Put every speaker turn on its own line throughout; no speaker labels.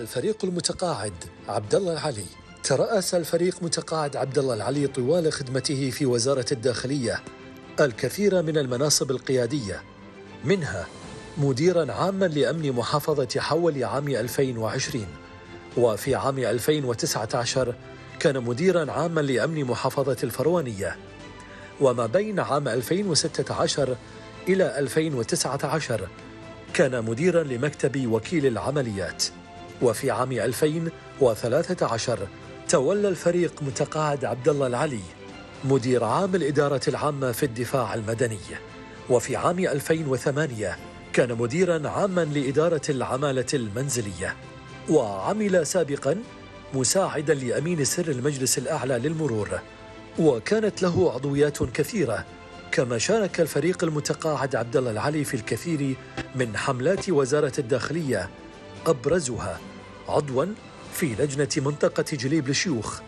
الفريق المتقاعد عبد الله العلي ترأس الفريق متقاعد عبد الله العلي طوال خدمته في وزارة الداخلية الكثير من المناصب القيادية منها مديرا عاما لأمن محافظة حول عام 2020 وفي عام 2019 كان مديرا عاما لأمن محافظة الفروانية وما بين عام 2016 إلى 2019 كان مديرا لمكتب وكيل العمليات وفي عام 2013 تولى الفريق متقاعد عبد الله العلي مدير عام الإدارة العامة في الدفاع المدني وفي عام 2008 كان مديرا عاما لإدارة العمالة المنزلية وعمل سابقا مساعدا لأمين سر المجلس الأعلى للمرور وكانت له عضويات كثيرة كما شارك الفريق المتقاعد عبد الله العلي في الكثير من حملات وزارة الداخلية أبرزها عضوا في لجنة منطقة جليب للشيوخ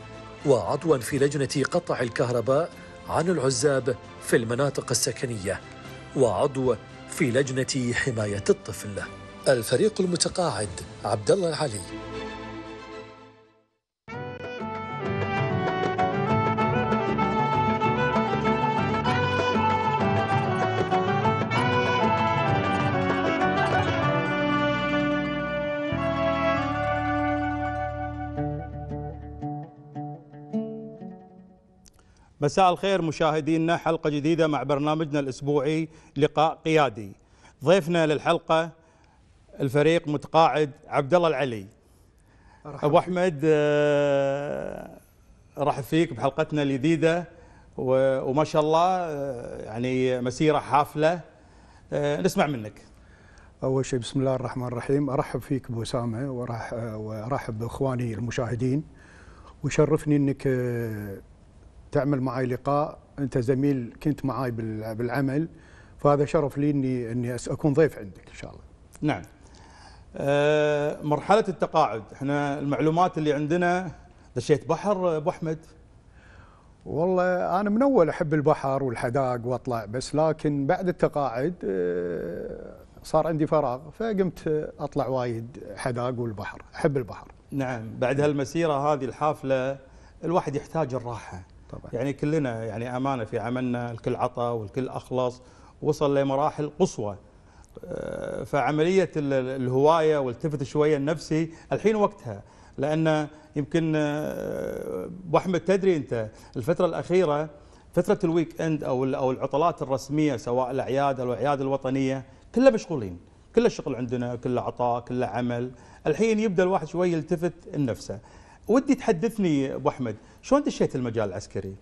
وعضوا في لجنة قطع الكهرباء عن العزاب في المناطق السكنية وعضو في لجنة حماية الطفل الفريق المتقاعد عبد الله العلي
مساء الخير مشاهدينا حلقة جديدة مع برنامجنا الأسبوعي لقاء قيادي ضيفنا للحلقة الفريق متقاعد عبد الله العلي رحب. أبو أحمد آه، راح فيك بحلقتنا الجديدة وما شاء الله آه، يعني مسيرة حافلة آه، نسمع منك
أول شيء بسم الله الرحمن الرحيم أرحب فيك أبو أسامة وأرحب بإخواني المشاهدين ويشرفني أنك تعمل معي لقاء انت زميل كنت معي بالعمل فهذا شرف لي اني اني اكون ضيف عندك ان شاء الله
نعم آه، مرحله التقاعد احنا المعلومات اللي عندنا
دشيت بحر ابو احمد والله انا من اول احب البحر والحدائق واطلع بس لكن بعد التقاعد آه، صار عندي فراغ فقمت اطلع وايد حدائق والبحر احب البحر
نعم بعد هالمسيره هذه الحافله الواحد يحتاج الراحه طبعا يعني كلنا يعني امانه في عملنا الكل عطى والكل اخلص وصل لمراحل قصوى آه، فعمليه الهوايه والتفت شويه لنفسي الحين وقتها لان يمكن ابو آه، احمد تدري انت الفتره الاخيره فتره الويك اند او او العطلات الرسميه سواء الاعياد او الاعياد الوطنيه كلها مشغولين كل الشغل عندنا كله عطاء كله عمل الحين يبدا الواحد شوي يلتفت لنفسه ودي تحدثني ابو احمد شلون دشيت المجال العسكري؟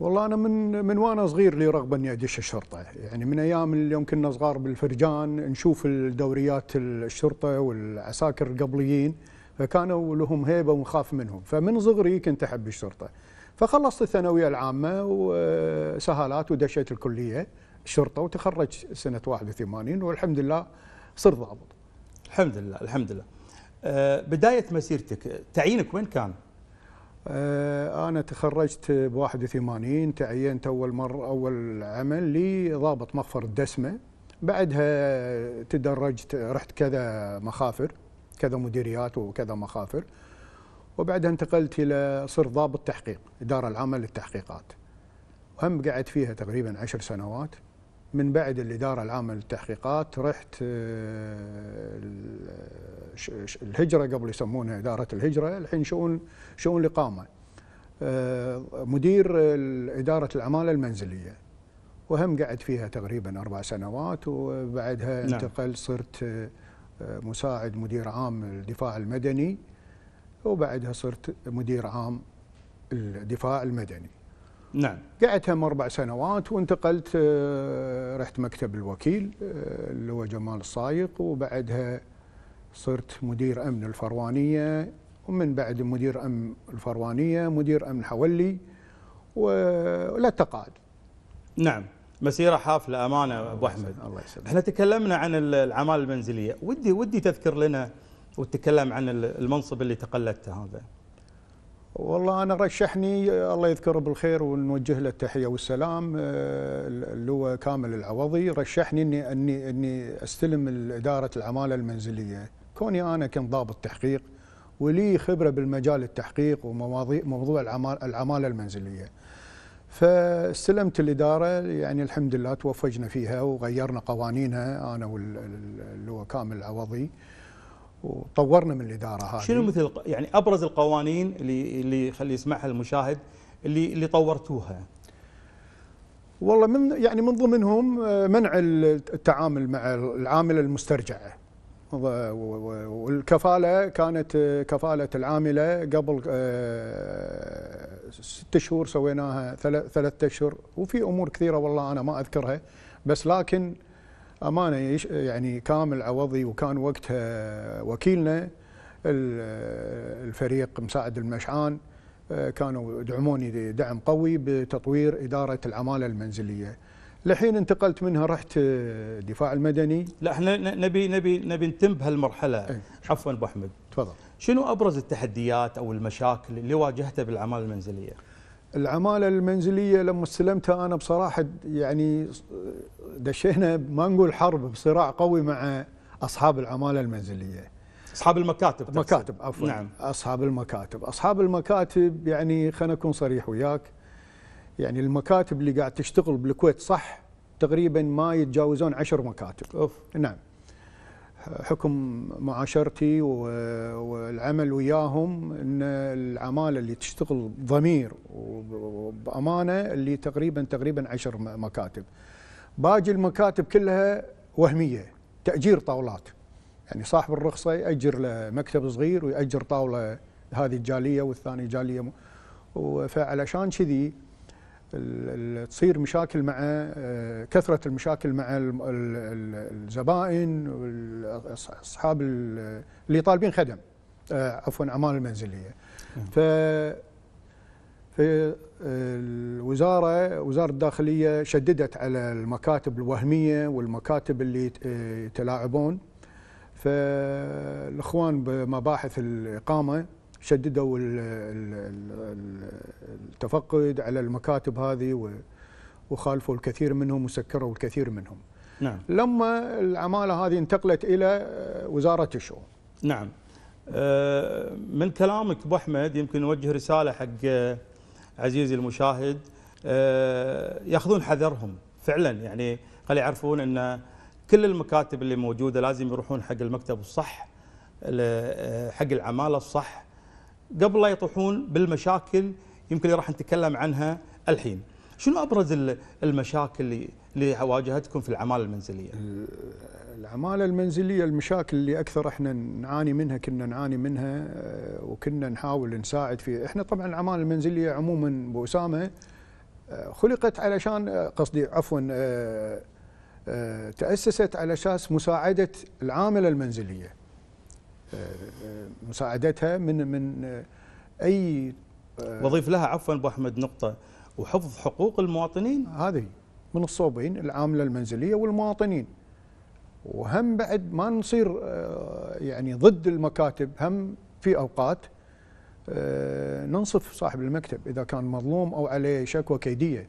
والله انا من من وانا صغير لي رغبه اني ادش الشرطه، يعني من ايام اليوم كنا صغار بالفرجان نشوف الدوريات الشرطه والعساكر القبليين فكانوا لهم هيبه ونخاف منهم، فمن صغري كنت احب الشرطه. فخلصت الثانويه العامه وسهالات ودشيت الكليه الشرطه وتخرجت سنه 81 والحمد لله صرت ضابط. الحمد لله الحمد لله. آه، بداية مسيرتك تعيينك وين كان؟ آه، أنا تخرجت ب 81 تعينت أول مرة أول عمل لي ضابط مخفر الدسمة بعدها تدرجت رحت كذا مخافر كذا مديريات وكذا مخافر وبعدها انتقلت إلى صرت ضابط تحقيق إدارة العمل للتحقيقات وهم قعدت فيها تقريبا عشر سنوات من بعد الإدارة العامة للتحقيقات رحت آه، الهجره قبل يسمونها اداره الهجره الحين شؤون شؤون الاقامه آه، مدير اداره العماله المنزليه وهم قعد فيها تقريبا اربع سنوات وبعدها نعم. انتقل صرت آه، مساعد مدير عام الدفاع المدني وبعدها صرت مدير عام الدفاع المدني نعم قعدت هم اربع سنوات وانتقلت آه، رحت مكتب الوكيل اللي هو جمال الصايق وبعدها صرت مدير أمن الفروانية ومن بعد مدير أمن الفروانية مدير أمن حولي ولا تقاعد نعم
مسيرة حافلة أمانة أبو أحمد الله يسلمك
احنا تكلمنا عن العمال المنزلية ودي ودي تذكر
لنا وتتكلم عن المنصب اللي تقلدته هذا
والله أنا رشحني الله يذكره بالخير ونوجه له التحية والسلام آه، اللي هو كامل العوضي رشحني أني أني أني أستلم إدارة العمالة المنزلية كوني انا كنت ضابط تحقيق ولي خبره بالمجال التحقيق ومواضيع موضوع العماله المنزليه. فاستلمت الاداره يعني الحمد لله توفجنا فيها وغيرنا قوانينها انا واللي هو كامل العوضي وطورنا من الاداره هذه. شنو مثل
يعني ابرز القوانين اللي اللي خلي يسمعها المشاهد اللي اللي طورتوها؟
والله من يعني من ضمنهم آه، منع التعامل مع العامله المسترجعه. والكفاله كانت كفاله العامله قبل آه، ست شهور سويناها ثلاث اشهر وفي امور كثيره والله انا ما اذكرها بس لكن امانه يعني كامل عوضي وكان وقتها وكيلنا الفريق مساعد المشعان آه، كانوا يدعموني دعم قوي بتطوير اداره العماله المنزليه. لحين انتقلت منها رحت آه، الدفاع المدني
لا احنا نبي نبي نبي نتم بهالمرحله ايه عفوا ابو احمد تفضل شنو ابرز التحديات او المشاكل
اللي واجهتها بالعماله المنزليه؟ العماله المنزليه لما استلمتها انا بصراحه يعني دشينا ما نقول حرب بصراع قوي مع اصحاب العماله المنزليه. اصحاب المكاتب المكاتب المكاتب عفوا نعم. اصحاب اصحاب يعني صريح وياك يعني المكاتب اللي قاعد تشتغل بالكويت صح تقريبا ما يتجاوزون عشر مكاتب أوف. نعم حكم معاشرتي والعمل وياهم ان العماله اللي تشتغل ضمير وبامانه اللي تقريبا تقريبا عشر مكاتب باقي المكاتب كلها وهميه تاجير طاولات يعني صاحب الرخصه ياجر له مكتب صغير وياجر طاوله هذه الجاليه والثانيه جاليه فعلشان كذي تصير مشاكل مع آه، كثرة المشاكل مع الزبائن أصحاب اللي طالبين خدم آه، عفوا أعمال المنزلية نعم. ف الوزارة وزارة الداخلية شددت على المكاتب الوهمية والمكاتب اللي آه، يتلاعبون فالإخوان بمباحث الإقامة شددوا التفقد على المكاتب هذه وخالفوا الكثير منهم وسكروا الكثير منهم نعم. لما العمالة هذه انتقلت إلى آه، وزارة الشؤون
نعم آه، من كلامك أبو أحمد يمكن نوجه رسالة حق آه، عزيزي المشاهد ياخذون حذرهم فعلا يعني خلي يعرفون أن كل المكاتب اللي موجودة لازم يروحون حق المكتب الصح حق العمالة الصح قبل لا يطيحون بالمشاكل يمكن اللي راح نتكلم عنها الحين شنو ابرز
المشاكل اللي اللي واجهتكم في العماله المنزليه العماله المنزليه المشاكل اللي اكثر احنا نعاني منها كنا نعاني منها آه، وكنا نحاول نساعد فيها احنا طبعا العماله المنزليه عموما باسامه آه، خلقت علشان آه، قصدي عفوا تاسست على اساس مساعده العامله المنزليه مساعدتها من من آه، اي آه، وظيف لها عفوا ابو احمد نقطه وحفظ حقوق المواطنين هذه من الصوبين العامله المنزليه والمواطنين وهم بعد ما نصير آه، يعني ضد المكاتب هم في اوقات ننصف صاحب المكتب اذا كان مظلوم او عليه شكوى كيديه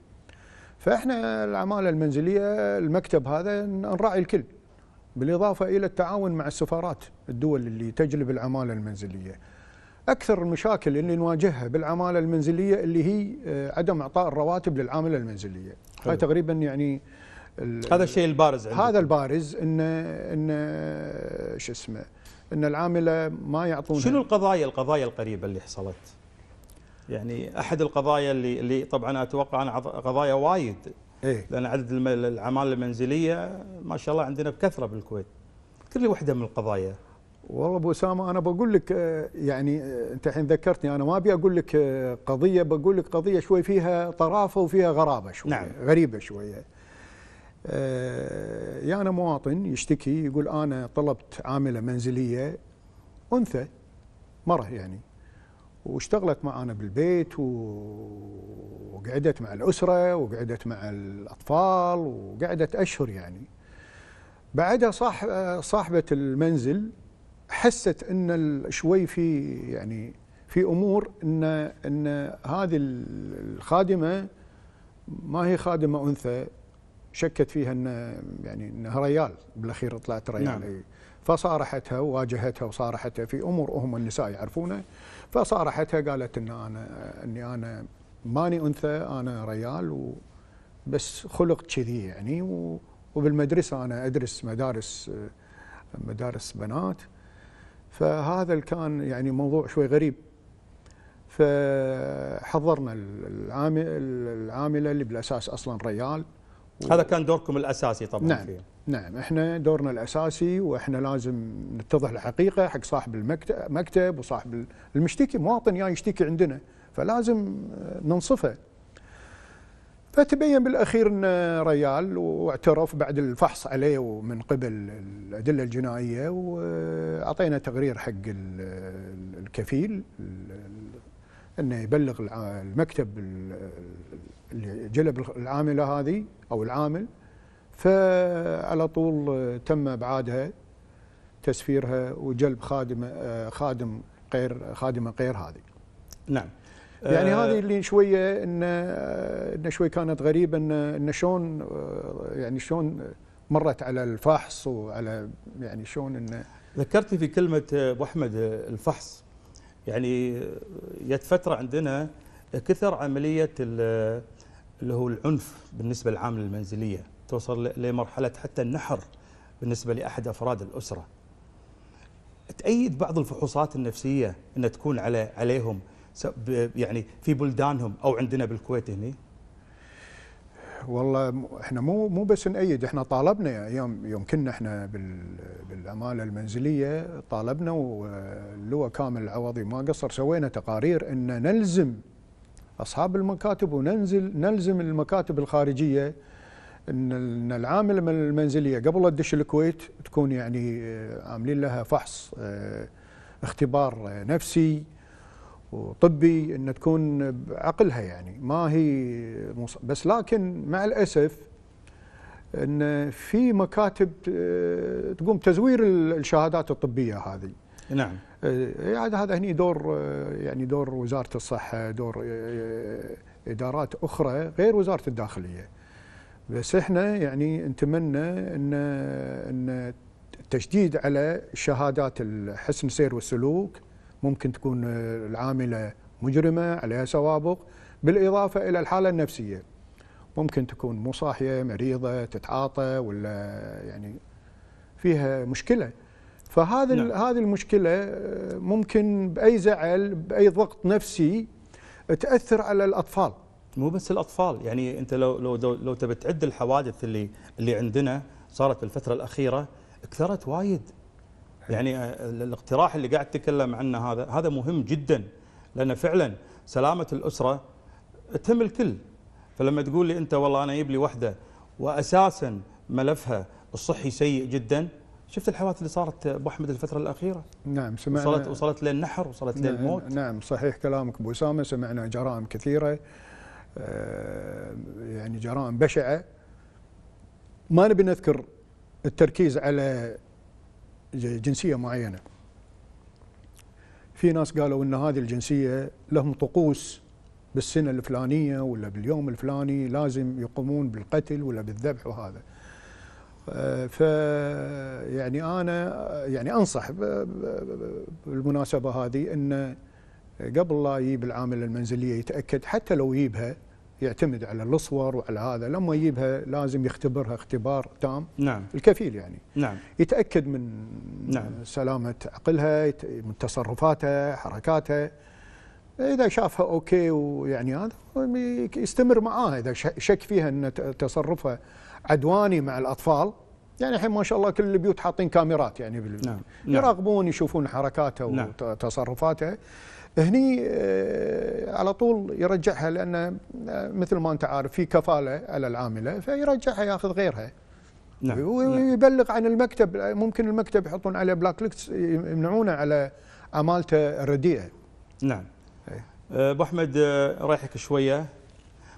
فاحنا العماله المنزليه المكتب هذا نراعي الكل بالإضافة إلى التعاون مع السفارات الدول اللي تجلب العمالة المنزلية أكثر المشاكل اللي نواجهها بالعمالة المنزلية اللي هي آه، عدم إعطاء الرواتب للعاملة المنزلية هذا هاي تقريبا يعني هذا الشيء البارز عندي. هذا البارز ان ان شو اسمه ان العامله ما يعطون شنو
القضايا القضايا القريبه اللي حصلت؟ يعني احد القضايا اللي اللي طبعا اتوقع أنا قضايا وايد إيه؟ لان عدد العماله المنزليه ما شاء الله عندنا بكثره بالكويت كل
وحده من القضايا والله ابو اسامه انا بقول لك آه، يعني آه، انت الحين ذكرتني انا ما ابي اقول لك آه، قضيه بقول لك قضيه شوي فيها طرافه وفيها غرابه شوي نعم. غريبه شويه أه يا انا مواطن يشتكي يقول انا طلبت عامله منزليه انثى مره يعني واشتغلت معانا بالبيت وقعدت مع الأسرة وقعدت مع الأطفال وقعدت أشهر يعني بعدها صاح صاحبة المنزل حست ان شوي في يعني في امور ان ان هذه الخادمه ما هي خادمه انثى شكت فيها ان يعني انها ريال بالاخير طلعت ريال نعم. فصارحتها وواجهتها وصارحتها في امور هم النساء يعرفونها فصارحتها قالت ان انا اني انا ماني انثى انا ريال وبس خلق كذي يعني وبالمدرسه انا ادرس مدارس مدارس بنات فهذا كان يعني موضوع شوي غريب فحضرنا العامله اللي بالاساس اصلا ريال
هذا كان دوركم الاساسي طبعا نعم فيه.
نعم احنا دورنا الاساسي واحنا لازم نتضح الحقيقه حق صاحب المكتب وصاحب المشتكي مواطن يعني يشتكي عندنا فلازم ننصفه فتبين بالاخير ان ريال واعترف بعد الفحص عليه ومن قبل الادله الجنائيه واعطينا تقرير حق الكفيل انه يبلغ المكتب اللي جلب العامله هذه او العامل فعلى طول آه، تم ابعادها تسفيرها وجلب خادم آه، خادم غير خادمه غير هذه. نعم. يعني آه هذه اللي شويه انه آه، انه شوي كانت غريبه انه انه شلون يعني شلون مرت على الفحص وعلى يعني شلون انه ذكرتني في كلمه ابو احمد الفحص يعني
جت فتره عندنا كثر عمليه اللي هو العنف بالنسبه للعامله المنزليه توصل لمرحله حتى النحر بالنسبه لاحد افراد الاسره تأيد بعض الفحوصات النفسية أن تكون على عليهم يعني في بلدانهم أو عندنا بالكويت هنا
والله احنا مو مو بس نأيد احنا طالبنا يوم يوم كنا احنا بالاماله المنزليه طالبنا واللواء كامل العوضي ما قصر سوينا تقارير ان نلزم اصحاب المكاتب وننزل نلزم المكاتب الخارجيه ان العامله المنزليه قبل لا تدش الكويت تكون يعني آه، عاملين لها فحص آه، اختبار آه، نفسي وطبي ان تكون بعقلها يعني ما هي بس لكن مع الاسف ان في مكاتب آه، تقوم تزوير الشهادات الطبيه هذه نعم آه، يعني هذا هني دور آه، يعني دور وزاره الصحه دور ادارات اخرى غير وزاره الداخليه بس احنا يعني نتمنى ان ان التشديد على شهادات حسن السير والسلوك ممكن تكون آه، العامله مجرمه عليها سوابق بالاضافه الى الحاله النفسيه ممكن تكون مو صاحيه مريضه تتعاطى ولا يعني فيها مشكله فهذا نعم. هذه المشكله آه، ممكن باي زعل باي ضغط نفسي تاثر على الاطفال مو بس
الاطفال يعني انت لو لو لو, لو تبي تعد الحوادث اللي اللي عندنا صارت بالفتره الاخيره كثرت وايد يعني آه، الاقتراح اللي قاعد تتكلم عنه هذا هذا مهم جدا لأن فعلا سلامة الأسرة تهم الكل فلما تقول لي أنت والله أنا يبلي لي وحدة وأساسا ملفها الصحي سيء جدا شفت الحوادث اللي صارت ابو احمد الفتره الاخيره
نعم سمعنا وصلت
وصلت للنحر وصلت نعم للموت
نعم صحيح كلامك ابو اسامه سمعنا جرائم كثيره آه، يعني جرائم بشعه ما نبي نذكر التركيز على جنسية معينة في ناس قالوا أن هذه الجنسية لهم طقوس بالسنة الفلانية ولا باليوم الفلاني لازم يقومون بالقتل ولا بالذبح وهذا آه، ف يعني انا يعني انصح بالمناسبه هذه ان قبل لا يجيب العامله المنزليه يتاكد حتى لو يجيبها يعتمد على الصور وعلى هذا لما يجيبها لازم يختبرها اختبار تام نعم الكفيل يعني نعم يتاكد من نعم سلامه عقلها من تصرفاتها حركاتها اذا شافها اوكي ويعني هذا يستمر معاها اذا شك فيها ان تصرفها عدواني مع الاطفال يعني الحين ما شاء الله كل البيوت حاطين كاميرات يعني نعم. نعم. يراقبون يشوفون حركاتها نعم. وتصرفاتها هني آه، على طول يرجعها لان آه، مثل ما انت عارف في كفاله على العامله فيرجعها ياخذ غيرها نعم, نعم. ويبلغ عن المكتب ممكن المكتب يحطون عليه بلاك ليكس يمنعونه على عمالته الرديئه نعم إيه.
آه، ابو احمد رايحك شويه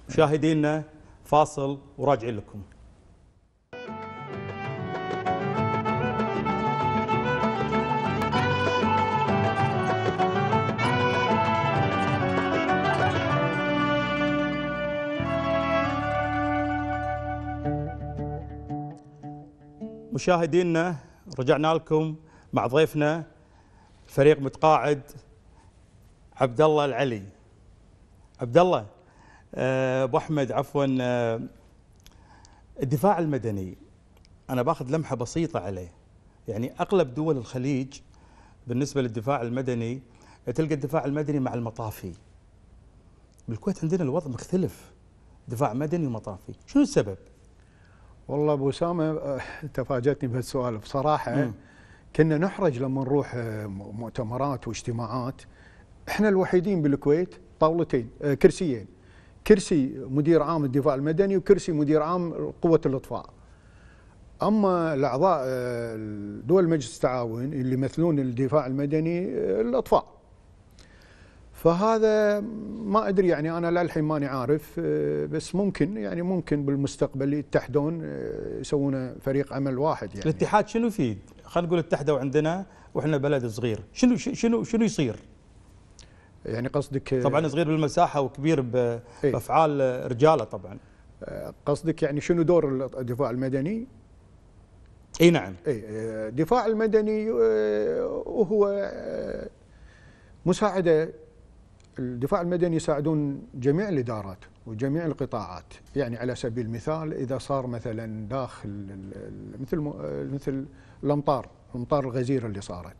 مشاهدينا فاصل وراجعين لكم مشاهدينا رجعنا لكم مع ضيفنا فريق متقاعد عبد الله العلي عبد الله آه، ابو احمد عفوا آه، الدفاع المدني انا باخذ لمحه بسيطه عليه يعني اغلب دول الخليج بالنسبه للدفاع المدني تلقى الدفاع المدني مع المطافي
بالكويت عندنا الوضع مختلف دفاع مدني ومطافي شنو السبب والله ابو اسامه آه، تفاجاتني بهالسؤال بصراحه م. كنا نحرج لما نروح آه، مؤتمرات واجتماعات احنا الوحيدين بالكويت طاولتين آه، كرسيين كرسي مدير عام الدفاع المدني وكرسي مدير عام قوه الاطفاء اما الاعضاء دول مجلس التعاون اللي يمثلون الدفاع المدني الاطفاء فهذا ما ادري يعني انا للحين ماني عارف آه، بس ممكن يعني ممكن بالمستقبل يتحدون آه، يسوون فريق عمل واحد يعني الاتحاد شنو يفيد؟ خلينا نقول اتحدوا
عندنا واحنا بلد صغير، شنو شنو شنو يصير؟
يعني قصدك آه، طبعا صغير بالمساحه وكبير إيه. بافعال رجاله طبعا قصدك يعني شنو دور الدفاع المدني؟ اي نعم اي الدفاع المدني وهو مساعده الدفاع المدني يساعدون جميع الادارات وجميع القطاعات، يعني على سبيل المثال اذا صار مثلا داخل مثل مثل الامطار، الامطار الغزيره اللي صارت.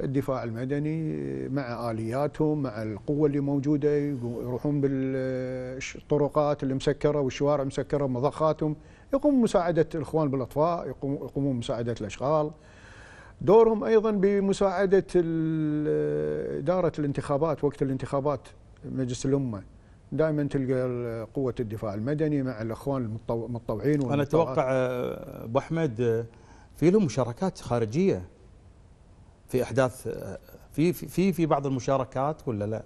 الدفاع المدني مع الياتهم مع القوه اللي موجوده يروحون بالطرقات المسكره والشوارع المسكره مضخاتهم يقومون مساعده الاخوان بالاطفاء يقومون مساعده الاشغال دورهم ايضا بمساعده اداره الانتخابات وقت الانتخابات مجلس الامه دائما تلقى قوه الدفاع المدني مع الاخوان المتطوعين انا اتوقع
آه، ابو احمد آه، في لهم مشاركات خارجيه في احداث آه، في في في بعض المشاركات ولا لا؟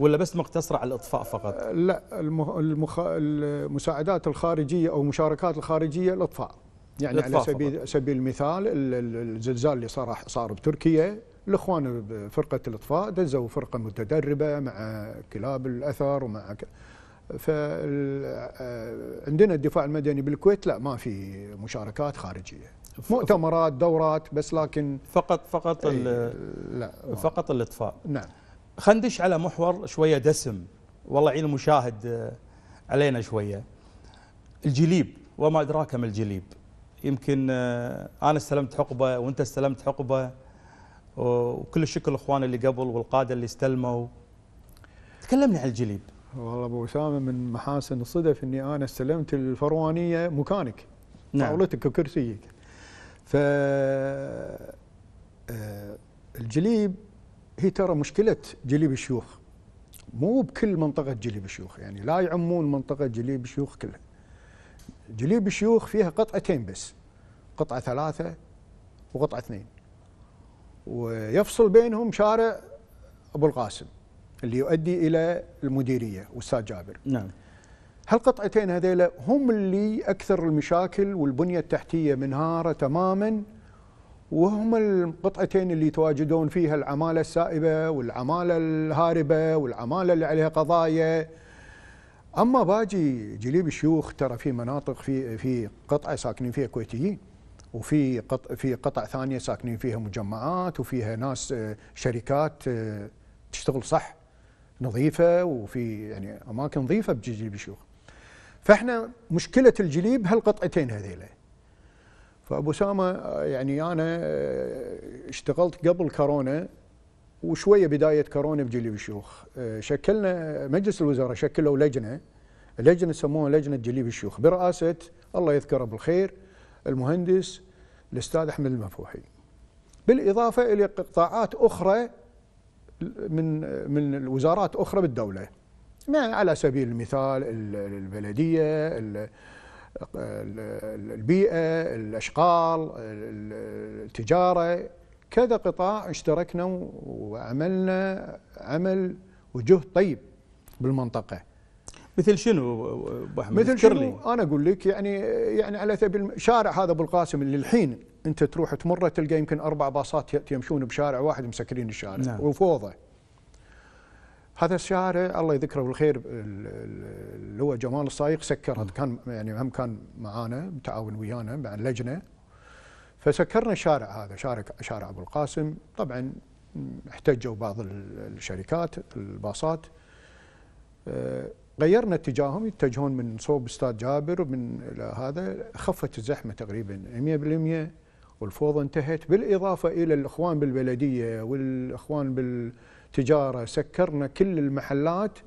ولا بس مقتصره على الاطفاء فقط؟ لا المخ... المساعدات الخارجيه او المشاركات الخارجيه الاطفاء يعني على سبيل, سبيل المثال الزلزال اللي صار صار بتركيا الاخوان فرقه الاطفاء دزوا فرقه متدربه مع كلاب الاثر ومع ك... فعندنا آه، الدفاع المدني بالكويت لا ما في مشاركات خارجيه مؤتمرات دورات بس لكن فقط فقط لا
فقط الاطفاء
نعم خندش على محور
شويه دسم والله عين المشاهد آه، علينا شويه الجليب وما ادراك ما الجليب يمكن آه، انا استلمت حقبه وانت استلمت حقبه وكل الشكر الاخوان اللي قبل والقاده اللي استلموا
تكلمني عن الجليب والله ابو اسامه من محاسن الصدف اني انا استلمت الفروانيه مكانك نعم. طاولتك وكرسيك ف آه، الجليب هي ترى مشكله جليب الشيوخ مو بكل منطقه جليب الشيوخ يعني لا يعمون منطقه جليب الشيوخ كلها جليب الشيوخ فيها قطعتين بس قطعة ثلاثة وقطعة اثنين ويفصل بينهم شارع أبو القاسم اللي يؤدي إلى المديرية والساد جابر نعم هالقطعتين هذيلا هم اللي أكثر المشاكل والبنية التحتية منهارة تماما وهم القطعتين اللي يتواجدون فيها العمالة السائبة والعمالة الهاربة والعمالة اللي عليها قضايا اما باجي جليب الشيوخ ترى في مناطق في في قطعه ساكنين فيها كويتيين وفي قط في قطع ثانيه ساكنين فيها مجمعات وفيها ناس آه، شركات آه، تشتغل صح نظيفه وفي يعني اماكن نظيفه بجليب الشيوخ. فاحنا مشكله الجليب هالقطعتين هذيلا. فابو اسامه آه، يعني انا اشتغلت قبل كورونا وشويه بدايه كورونا بجليب الشيوخ آه، شكلنا مجلس الوزراء شكلوا لجنه لجنه سموها لجنه جليب الشيوخ برئاسه الله يذكره بالخير المهندس الاستاذ احمد المفوحي بالاضافه الى قطاعات اخرى من من الوزارات اخرى بالدوله يعني على سبيل المثال البلديه البيئه الاشغال التجاره كذا قطاع اشتركنا وعملنا عمل وجهد طيب بالمنطقه مثل شنو ابو احمد مثل شنو انا اقول لك يعني يعني على سبيل شارع هذا ابو القاسم اللي الحين انت تروح تمره تلقى يمكن اربع باصات يمشون بشارع واحد مسكرين الشارع نعم. وفوضى هذا الشارع الله يذكره بالخير اللي هو جمال الصايغ سكرت نعم. كان يعني هم كان معانا بتعاون ويانا مع اللجنه فسكرنا الشارع هذا شارع شارع ابو القاسم طبعا احتجوا بعض الشركات الباصات آه، غيرنا اتجاههم يتجهون من صوب استاد جابر من الى هذا خفت الزحمه تقريبا 100% والفوضى انتهت بالاضافه الى الاخوان بالبلديه والاخوان بالتجاره سكرنا كل المحلات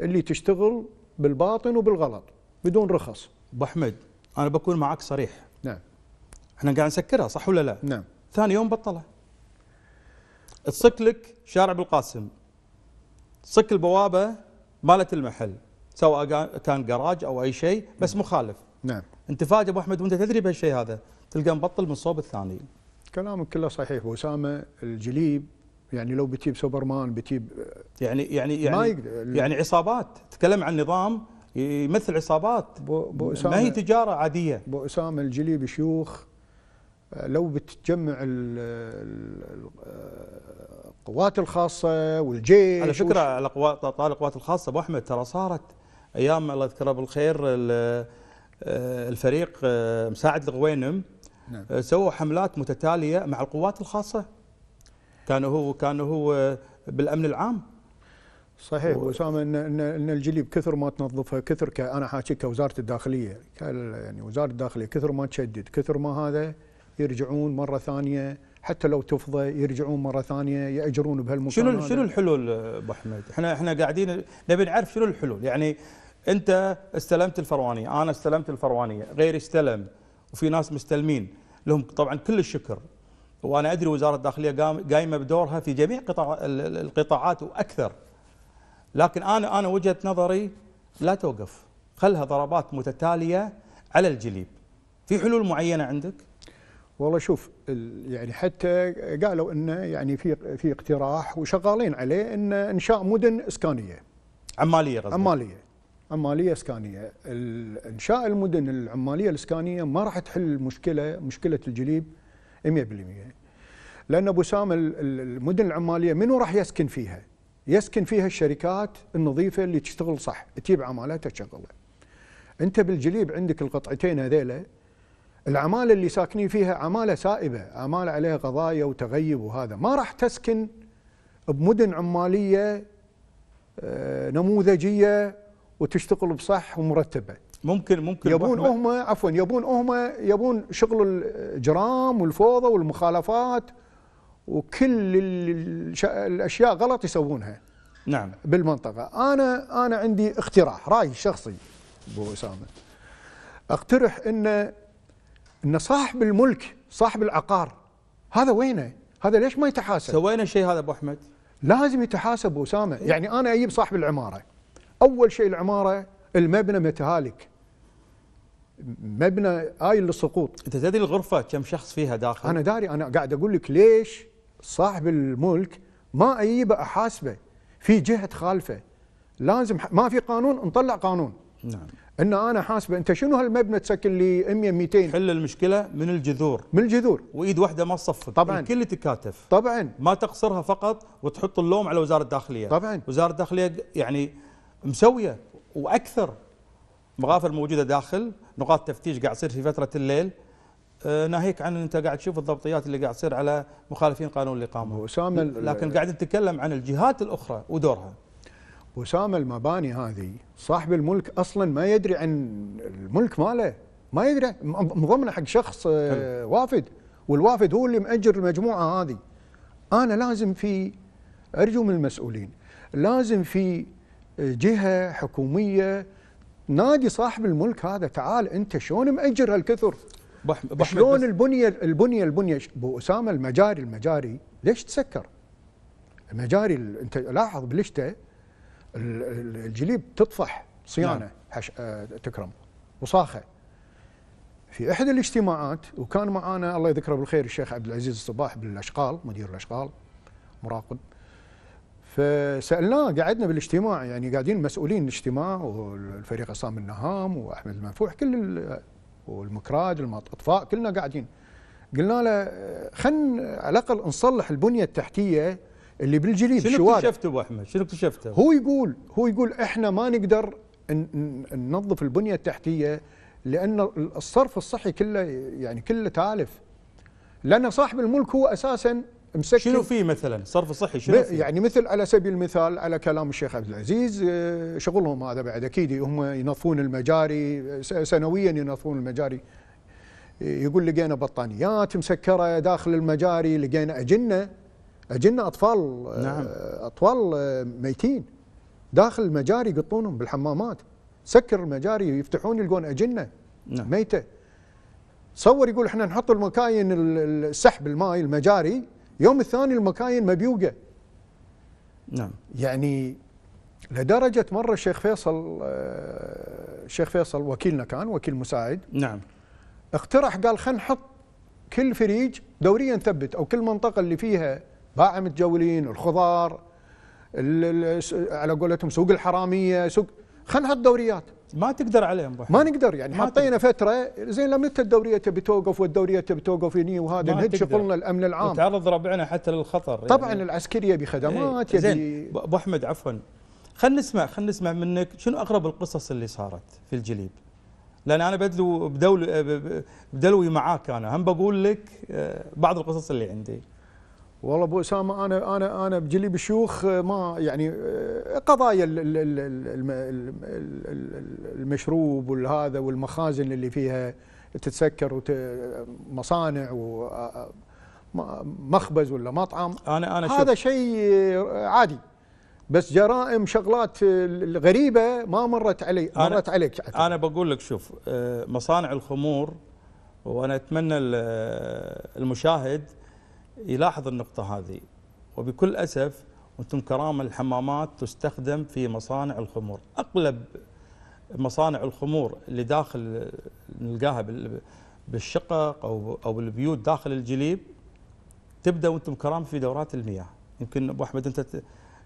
اللي تشتغل بالباطن وبالغلط بدون رخص ابو احمد انا بكون معك صريح احنا قاعد نسكرها صح ولا لا؟ نعم
ثاني يوم بطلها تصك لك شارع بالقاسم تصك البوابه مالت المحل سواء كان جراج او اي شيء بس
نعم. مخالف نعم انت فاجئ ابو احمد وانت تدري بهالشيء هذا تلقى مبطل من الصوب الثاني كلامك كله صحيح اسامه الجليب يعني لو بتجيب سوبرمان بتجيب آه، يعني
يعني يعني ما يقدر يعني عصابات تتكلم عن نظام يمثل عصابات بو بو ما هي
تجاره عاديه بو اسامه الجليب شيوخ لو بتجمع القوات الخاصة والجيش على
فكرة على القوات الخاصة أبو أحمد ترى صارت أيام الله يذكره بالخير آه، الفريق آه، مساعد الغوينم نعم. آه، سووا حملات متتالية
مع القوات الخاصة كانوا هو كانوا هو بالأمن العام صحيح وسام ان ان الجليب كثر ما تنظفها كثر انا حاكيك كوزاره الداخليه يعني وزاره الداخليه كثر ما تشدد كثر ما هذا يرجعون مره ثانيه حتى لو تفضى يرجعون مره ثانيه ياجرون بهالمكان شنو شنو
الحلول ابو احمد؟ احنا احنا قاعدين نبي نعرف شنو الحلول يعني انت استلمت الفروانيه، انا استلمت الفروانيه، غيري استلم وفي ناس مستلمين لهم طبعا كل الشكر وانا ادري وزاره الداخليه قايمه بدورها في جميع قطاع القطاعات واكثر لكن انا انا وجهه نظري لا توقف خلها ضربات
متتاليه على الجليب في حلول معينه عندك والله شوف يعني حتى قالوا انه يعني في في اقتراح وشغالين عليه ان انشاء مدن اسكانيه عماليه قصدك عماليه عماليه اسكانيه انشاء المدن العماليه الاسكانيه ما راح تحل مشكله مشكله الجليب 100% لان ابو سام المدن العماليه منو راح يسكن فيها؟ يسكن فيها الشركات النظيفه اللي تشتغل صح تجيب عمالاتها تشغلها انت بالجليب عندك القطعتين هذيله العماله اللي ساكنين فيها عماله سائبه، عماله عليها قضايا وتغيب وهذا، ما راح تسكن بمدن عماليه آه، نموذجيه وتشتغل بصح ومرتبه. ممكن ممكن يبون هم عفوا يبون هم يبون شغل الجرام والفوضى والمخالفات وكل الاشياء غلط يسوونها. نعم بالمنطقه، انا انا عندي اقتراح رايي الشخصي ابو اسامه. اقترح انه ان صاحب الملك صاحب العقار هذا وينه؟ هذا ليش ما يتحاسب؟ سوينا الشيء هذا ابو احمد لازم يتحاسب اسامه، يعني انا اجيب صاحب العماره اول شيء العماره المبنى متهالك مبنى آيل للسقوط انت تدري الغرفه كم شخص فيها داخل؟ انا داري انا قاعد اقول لك ليش صاحب الملك ما اجيبه احاسبه في جهه خالفه لازم ما في قانون نطلع قانون نعم ان انا حاسبه انت شنو هالمبنى تسكن لي 100 200 حل المشكله من الجذور من الجذور وايد واحده ما
تصفق طبعا الكل يعني تكاتف طبعا ما تقصرها فقط وتحط اللوم على وزاره الداخليه طبعا وزاره الداخليه يعني مسويه واكثر مغافر موجوده داخل نقاط تفتيش قاعد تصير في فتره الليل آه، ناهيك عن انت قاعد تشوف الضبطيات اللي قاعد
تصير على مخالفين قانون الاقامه لكن قاعد نتكلم عن الجهات الاخرى ودورها وسام المباني هذه صاحب الملك اصلا ما يدري عن الملك ماله ما يدري مضمنه حق شخص آه، وافد والوافد هو اللي مأجر المجموعه هذه انا لازم في ارجو من المسؤولين لازم في آه، جهه حكوميه نادي صاحب الملك هذا تعال انت شلون مأجر هالكثر شلون البنيه البنيه البنيه اسامه المجاري المجاري ليش تسكر؟ المجاري انت لاحظ بلشته الجليب تطفح صيانه نعم. حش... آه، تكرم وصاخه في احد الاجتماعات وكان معانا الله يذكره بالخير الشيخ عبد العزيز الصباح بالاشغال مدير الاشغال مراقب فسالناه قعدنا بالاجتماع يعني قاعدين مسؤولين الاجتماع والفريق عصام النهام واحمد المنفوح كل والمكراج الاطفاء كلنا قاعدين قلنا له خلينا على الاقل نصلح البنيه التحتيه اللي بالجليد شنو الشوارع شنو اكتشفته ابو احمد شنو
اكتشفته هو
يقول هو يقول احنا ما نقدر ننظف البنيه التحتيه لان الصرف الصحي كله يعني كله تالف لان صاحب الملك هو اساسا مسكن شنو فيه مثلا صرف صحي شنو فيه؟ يعني مثل على سبيل المثال على كلام الشيخ عبد العزيز آه، شغلهم هذا بعد اكيد هم ينظفون المجاري سنويا ينظفون المجاري يقول لقينا بطانيات مسكره داخل المجاري لقينا اجنه اجينا اطفال نعم. آه، اطفال آه، ميتين داخل المجاري يقطونهم بالحمامات سكر المجاري يفتحون يلقون اجنه نعم. ميته تصور يقول احنا نحط المكاين السحب الماي المجاري يوم الثاني المكاين مبيوقه نعم يعني لدرجه مره الشيخ فيصل آه، الشيخ فيصل وكيلنا كان وكيل مساعد نعم اقترح قال خلينا نحط كل فريج دوريا نثبت او كل منطقه اللي فيها باعة متجولين الخضار على قولتهم سوق الحراميه سوق خلنا هالدوريات ما تقدر عليهم ما نقدر يعني ما حطينا تقدر. فتره زين متى الدوريه تبي توقف والدوريه تبي توقف هني وهذا نهد شغلنا الامن العام
تعرض ربعنا حتى للخطر يعني. طبعا يعني
العسكريه بخدمات ايه.
يبي ابو احمد عفوا خلينا نسمع خلينا نسمع منك شنو اغرب القصص اللي صارت في الجليب لان انا بدلو بدلوي معاك انا هم بقول لك آه، بعض القصص
اللي عندي والله ابو اسامه انا انا انا بجلي الشيوخ آه، ما يعني آه، قضايا المشروب والهذا والمخازن اللي فيها تتسكر مصانع ومخبز آه، ولا مطعم انا انا هذا شيء عادي بس جرائم شغلات غريبه ما مرت علي مرت أنا عليك
أعتقد. انا بقول لك شوف مصانع الخمور وانا اتمنى المشاهد يلاحظ النقطة هذه وبكل أسف وانتم كرام الحمامات تستخدم في مصانع الخمور أغلب مصانع الخمور اللي داخل نلقاها بالشقق أو أو داخل الجليب تبدأ وانتم كرام في دورات المياه يمكن أبو أحمد أنت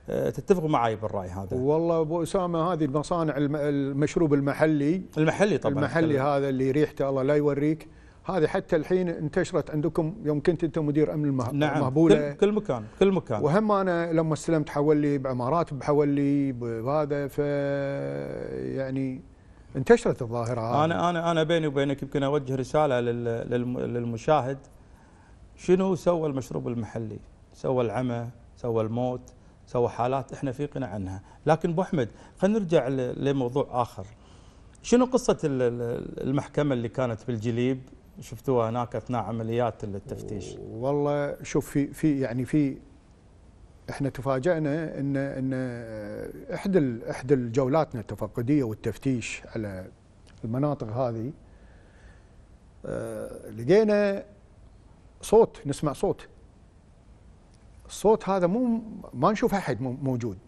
تتفق معي بالراي هذا
والله ابو اسامه هذه المصانع المشروب المحلي المحلي طبعا المحلي طبعا. هذا اللي ريحته الله لا يوريك هذه حتى الحين انتشرت عندكم يوم كنت انت مدير امن المهبوله نعم كل
مكان كل مكان
وهم انا لما استلمت حولي بعمارات بحولي بهذا ف يعني انتشرت الظاهره انا
انا انا بيني وبينك يمكن اوجه رساله للمشاهد شنو سوى المشروب المحلي؟ سوى العمى، سوى الموت، سوى حالات احنا في قناع عنها، لكن ابو احمد خلينا نرجع لموضوع اخر. شنو قصه المحكمه اللي كانت بالجليب شفتوها هناك اثناء عمليات التفتيش
والله شوف في في يعني في احنا تفاجئنا ان ان احدى احدى جولاتنا التفقديه والتفتيش على المناطق هذه آه، لقينا صوت نسمع صوت الصوت هذا مو ما نشوف احد موجود